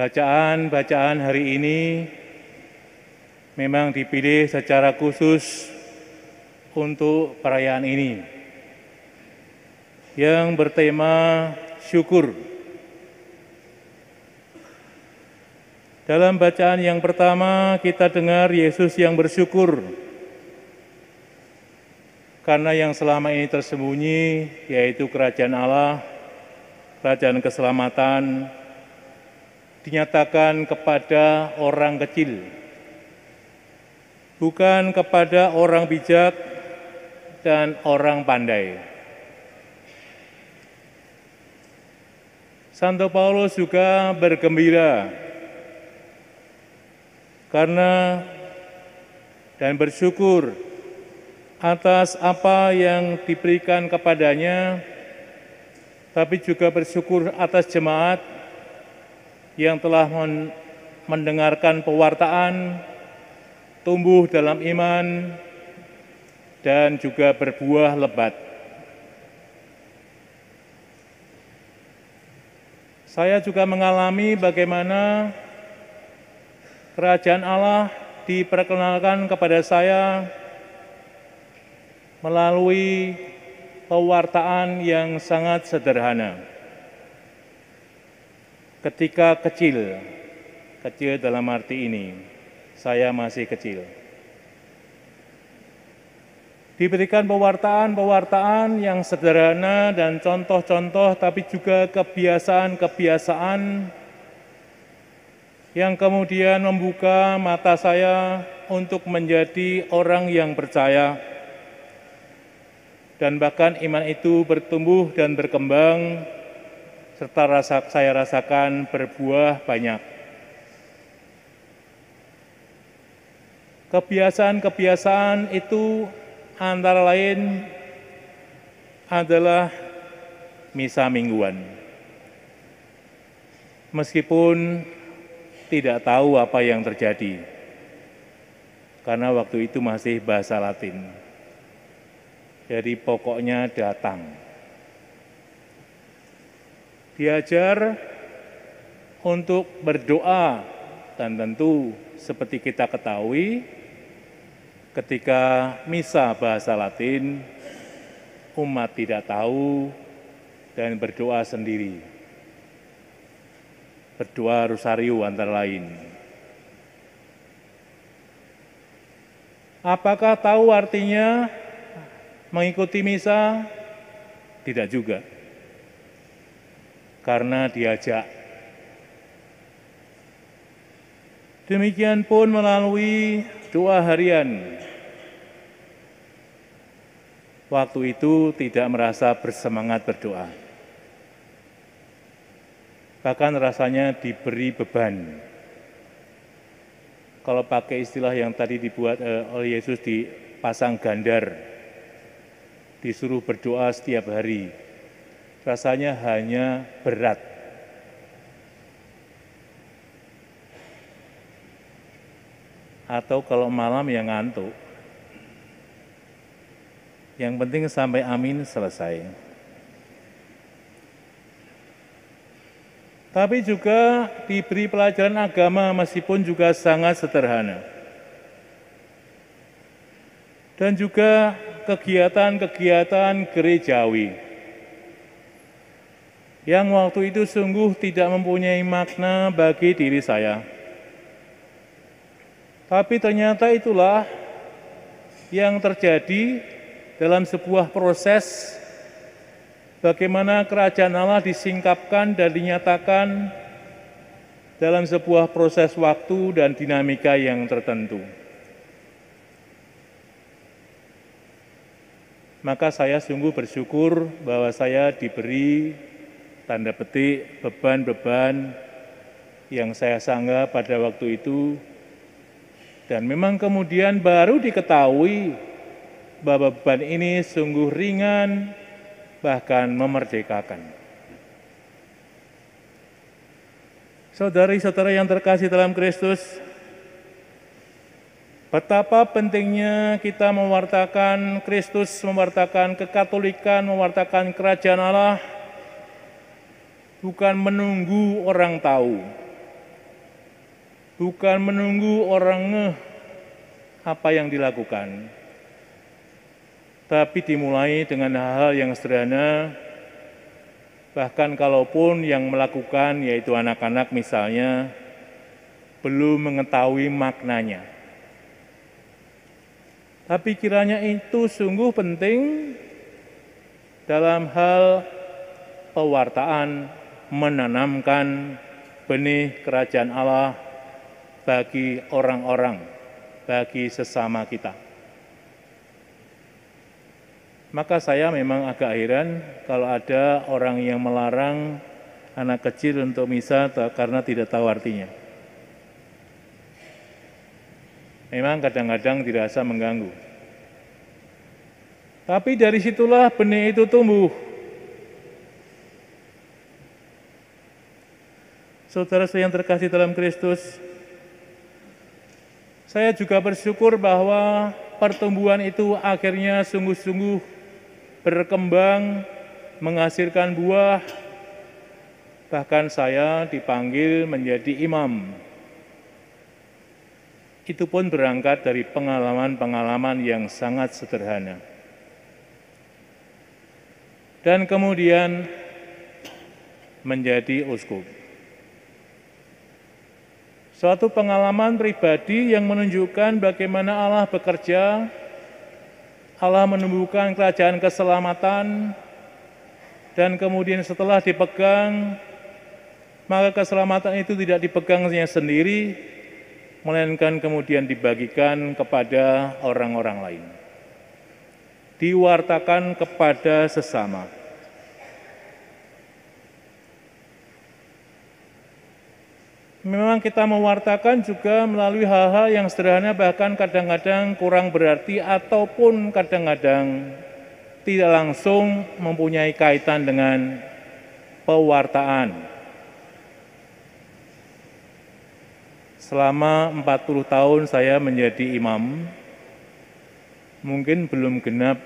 Bacaan-bacaan hari ini memang dipilih secara khusus untuk perayaan ini yang bertema syukur. Dalam bacaan yang pertama kita dengar Yesus yang bersyukur karena yang selama ini tersembunyi yaitu kerajaan Allah, kerajaan keselamatan, dinyatakan kepada orang kecil, bukan kepada orang bijak dan orang pandai. Santo Paulus juga bergembira karena dan bersyukur atas apa yang diberikan kepadanya, tapi juga bersyukur atas jemaat yang telah mendengarkan pewartaan, tumbuh dalam iman, dan juga berbuah lebat. Saya juga mengalami bagaimana kerajaan Allah diperkenalkan kepada saya melalui pewartaan yang sangat sederhana ketika kecil, kecil dalam arti ini, saya masih kecil. Diberikan pewartaan-pewartaan yang sederhana dan contoh-contoh, tapi juga kebiasaan-kebiasaan yang kemudian membuka mata saya untuk menjadi orang yang percaya, dan bahkan iman itu bertumbuh dan berkembang serta rasa, saya rasakan berbuah banyak. Kebiasaan-kebiasaan itu antara lain adalah misa mingguan. Meskipun tidak tahu apa yang terjadi, karena waktu itu masih bahasa Latin. Jadi pokoknya datang diajar untuk berdoa dan tentu seperti kita ketahui ketika misa bahasa Latin umat tidak tahu dan berdoa sendiri. Berdoa rosario antara lain. Apakah tahu artinya mengikuti misa? Tidak juga karena diajak. Demikian pun melalui doa harian. Waktu itu tidak merasa bersemangat berdoa. Bahkan rasanya diberi beban. Kalau pakai istilah yang tadi dibuat eh, oleh Yesus dipasang gandar, disuruh berdoa setiap hari, rasanya hanya berat. Atau kalau malam yang ngantuk. Yang penting sampai amin selesai. Tapi juga diberi pelajaran agama meskipun juga sangat sederhana. Dan juga kegiatan-kegiatan gerejawi yang waktu itu sungguh tidak mempunyai makna bagi diri saya. Tapi ternyata itulah yang terjadi dalam sebuah proses bagaimana kerajaan Allah disingkapkan dan dinyatakan dalam sebuah proses waktu dan dinamika yang tertentu. Maka saya sungguh bersyukur bahwa saya diberi tanda petik beban-beban yang saya sangga pada waktu itu dan memang kemudian baru diketahui bahwa beban ini sungguh ringan bahkan memerdekakan. Saudari-saudara yang terkasih dalam Kristus, betapa pentingnya kita mewartakan Kristus, mewartakan kekatolikan, mewartakan kerajaan Allah, bukan menunggu orang tahu, bukan menunggu orang ngeh apa yang dilakukan, tapi dimulai dengan hal-hal yang sederhana, bahkan kalaupun yang melakukan, yaitu anak-anak misalnya, belum mengetahui maknanya. Tapi kiranya itu sungguh penting dalam hal pewartaan menanamkan benih kerajaan Allah bagi orang-orang, bagi sesama kita. Maka saya memang agak heran kalau ada orang yang melarang anak kecil untuk misa karena tidak tahu artinya. Memang kadang-kadang dirasa mengganggu. Tapi dari situlah benih itu tumbuh Saudara-saudara yang terkasih dalam Kristus, saya juga bersyukur bahwa pertumbuhan itu akhirnya sungguh-sungguh berkembang, menghasilkan buah, bahkan saya dipanggil menjadi imam. Itu pun berangkat dari pengalaman-pengalaman yang sangat sederhana. Dan kemudian menjadi uskup. Suatu pengalaman pribadi yang menunjukkan bagaimana Allah bekerja, Allah menumbuhkan kerajaan keselamatan, dan kemudian setelah dipegang, maka keselamatan itu tidak dipegangnya sendiri, melainkan kemudian dibagikan kepada orang-orang lain. Diwartakan kepada sesama. Memang kita mewartakan juga melalui hal-hal yang sederhana bahkan kadang-kadang kurang berarti ataupun kadang-kadang tidak langsung mempunyai kaitan dengan pewartaan. Selama 40 tahun saya menjadi imam, mungkin belum genap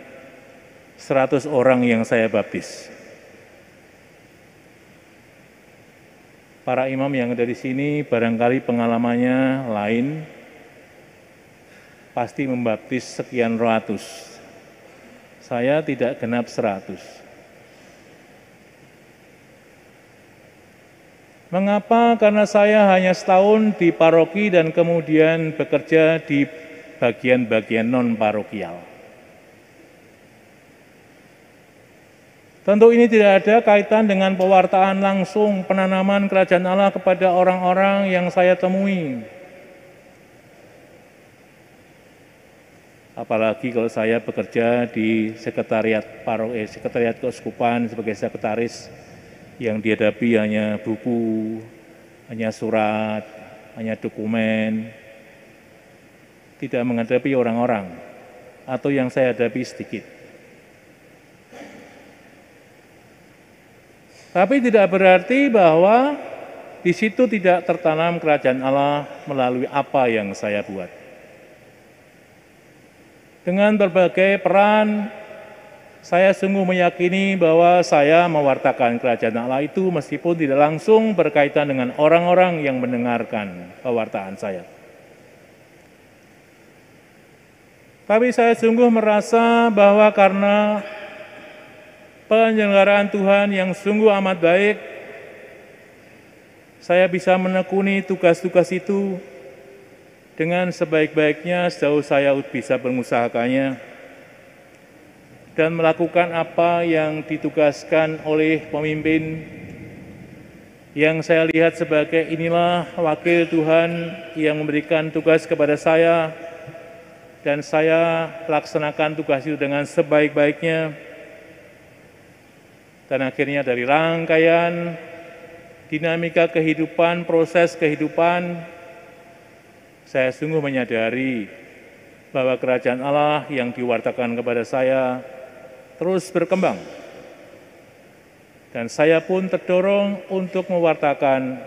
100 orang yang saya baptis. para imam yang ada di sini barangkali pengalamannya lain, pasti membaptis sekian ratus. Saya tidak genap seratus. Mengapa? Karena saya hanya setahun di paroki dan kemudian bekerja di bagian-bagian non-parokial. Tentu ini tidak ada kaitan dengan pewartaan langsung penanaman kerajaan Allah kepada orang-orang yang saya temui. Apalagi kalau saya bekerja di sekretariat paro, eh, sekretariat keuskupan sebagai sekretaris yang dihadapi hanya buku, hanya surat, hanya dokumen, tidak menghadapi orang-orang atau yang saya hadapi sedikit. Tapi tidak berarti bahwa di situ tidak tertanam kerajaan Allah melalui apa yang saya buat. Dengan berbagai peran, saya sungguh meyakini bahwa saya mewartakan kerajaan Allah itu meskipun tidak langsung berkaitan dengan orang-orang yang mendengarkan pewartaan saya. Tapi saya sungguh merasa bahwa karena penyelenggaraan Tuhan yang sungguh amat baik, saya bisa menekuni tugas-tugas itu dengan sebaik-baiknya sejauh saya bisa mengusahakannya dan melakukan apa yang ditugaskan oleh pemimpin yang saya lihat sebagai inilah wakil Tuhan yang memberikan tugas kepada saya dan saya laksanakan tugas itu dengan sebaik-baiknya dan akhirnya dari rangkaian dinamika kehidupan, proses kehidupan, saya sungguh menyadari bahwa kerajaan Allah yang diwartakan kepada saya terus berkembang. Dan saya pun terdorong untuk mewartakan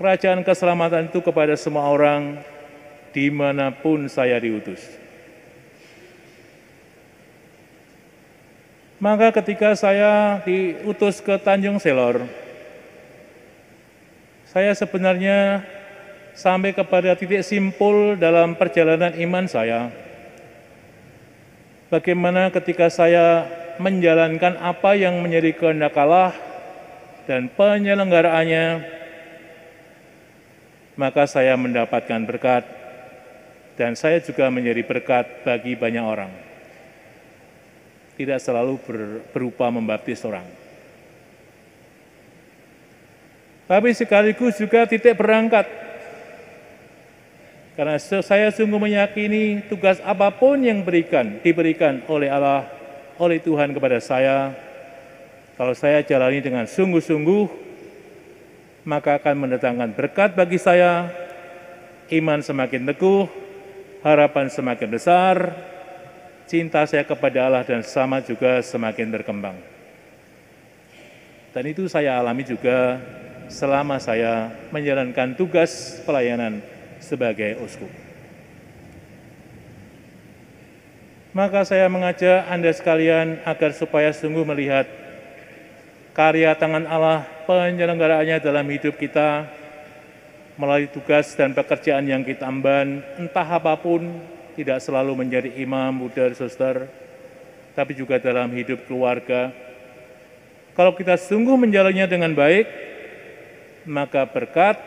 kerajaan keselamatan itu kepada semua orang dimanapun saya diutus. Maka ketika saya diutus ke Tanjung Selor, saya sebenarnya sampai kepada titik simpul dalam perjalanan iman saya. Bagaimana ketika saya menjalankan apa yang menjadi kehendak Allah dan penyelenggaraannya, maka saya mendapatkan berkat dan saya juga menjadi berkat bagi banyak orang tidak selalu ber, berupa membaptis orang. Tapi sekaligus juga titik berangkat. Karena saya sungguh meyakini tugas apapun yang berikan, diberikan oleh Allah, oleh Tuhan kepada saya, kalau saya jalani dengan sungguh-sungguh, maka akan mendatangkan berkat bagi saya, iman semakin teguh, harapan semakin besar, cinta saya kepada Allah dan sama juga semakin berkembang. Dan itu saya alami juga selama saya menjalankan tugas pelayanan sebagai uskup. Maka saya mengajak Anda sekalian agar supaya sungguh melihat karya tangan Allah penyelenggaraannya dalam hidup kita melalui tugas dan pekerjaan yang kita amban entah apapun tidak selalu menjadi imam, buddha, suster, tapi juga dalam hidup keluarga. Kalau kita sungguh menjalannya dengan baik, maka berkat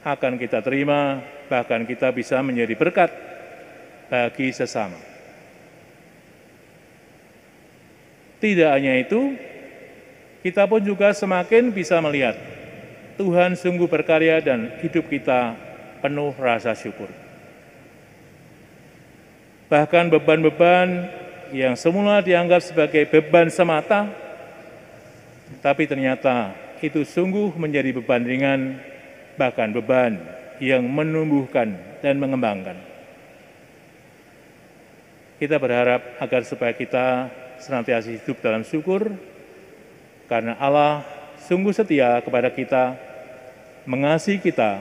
akan kita terima, bahkan kita bisa menjadi berkat bagi sesama. Tidak hanya itu, kita pun juga semakin bisa melihat Tuhan sungguh berkarya dan hidup kita penuh rasa syukur. Bahkan beban-beban yang semula dianggap sebagai beban semata, tapi ternyata itu sungguh menjadi beban ringan, bahkan beban yang menumbuhkan dan mengembangkan. Kita berharap agar supaya kita senantiasa hidup dalam syukur, karena Allah sungguh setia kepada kita, mengasihi kita,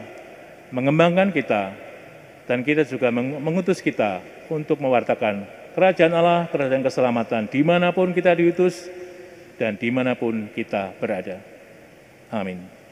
mengembangkan kita, dan kita juga mengutus kita untuk mewartakan kerajaan Allah, kerajaan keselamatan, dimanapun kita diutus dan dimanapun kita berada. Amin.